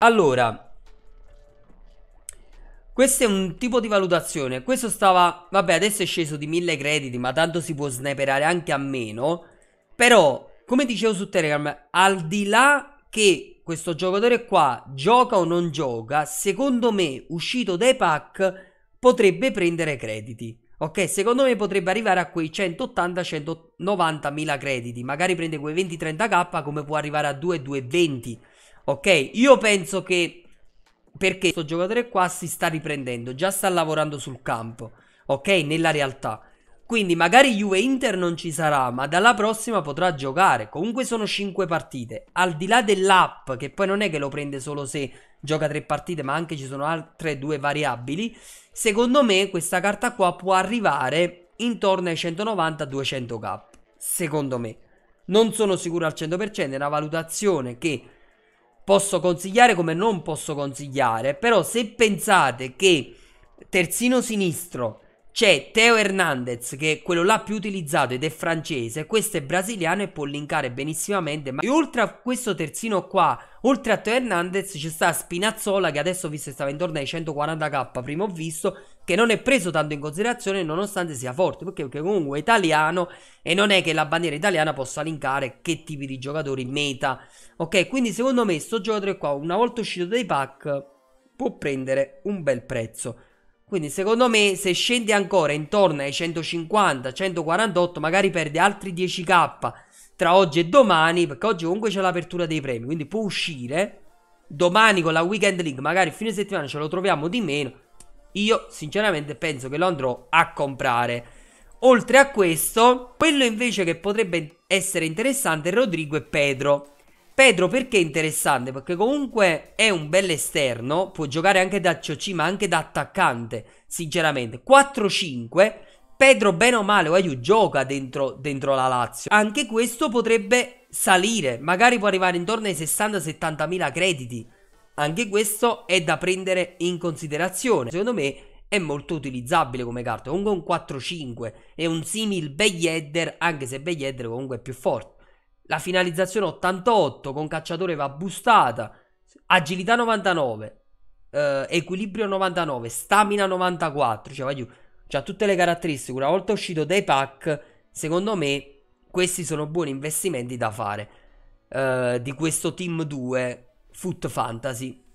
Allora, questo è un tipo di valutazione. Questo stava, vabbè, adesso è sceso di 1000 crediti, ma tanto si può sniperare anche a meno. Però, come dicevo su Telegram, al di là che questo giocatore qua gioca o non gioca, secondo me, uscito dai pack, potrebbe prendere crediti. Ok, secondo me potrebbe arrivare a quei 180-190 mila crediti. Magari prende quei 20-30k come può arrivare a 2 2 Ok, io penso che perché questo giocatore qua si sta riprendendo, già sta lavorando sul campo, ok, nella realtà. Quindi magari Juve Inter non ci sarà, ma dalla prossima potrà giocare. Comunque sono 5 partite. Al di là dell'app, che poi non è che lo prende solo se gioca 3 partite, ma anche ci sono altre due variabili. Secondo me questa carta qua può arrivare intorno ai 190-200k. Secondo me. Non sono sicuro al 100%, è una valutazione che posso consigliare come non posso consigliare, però se pensate che terzino sinistro c'è Teo Hernandez, che è quello là più utilizzato ed è francese, questo è brasiliano e può linkare benissimamente. Ma e oltre a questo terzino qua, oltre a Teo Hernandez, ci sta Spinazzola, che adesso visto che stava intorno ai 140k, prima ho visto, che non è preso tanto in considerazione nonostante sia forte, perché, perché comunque è italiano e non è che la bandiera italiana possa linkare che tipi di giocatori meta. Ok, quindi secondo me sto giocatore qua, una volta uscito dai pack, può prendere un bel prezzo. Quindi secondo me se scendi ancora intorno ai 150-148 magari perdi altri 10k tra oggi e domani perché oggi comunque c'è l'apertura dei premi quindi può uscire domani con la weekend league magari fine settimana ce lo troviamo di meno io sinceramente penso che lo andrò a comprare oltre a questo quello invece che potrebbe essere interessante è Rodrigo e Pedro Pedro perché è interessante? Perché comunque è un bel esterno, può giocare anche da CoC ma anche da attaccante, sinceramente. 4-5, Pedro bene o male, Oaiu gioca dentro, dentro la Lazio. Anche questo potrebbe salire, magari può arrivare intorno ai 60-70 mila crediti. Anche questo è da prendere in considerazione. Secondo me è molto utilizzabile come carta, comunque un 4-5 è un simil Bayedder, anche se Bayedder comunque è più forte la finalizzazione 88 con cacciatore va bustata, agilità 99, eh, equilibrio 99, stamina 94, cioè voglio, cioè, tutte le caratteristiche. Una volta uscito dai pack, secondo me questi sono buoni investimenti da fare eh, di questo Team 2 Foot Fantasy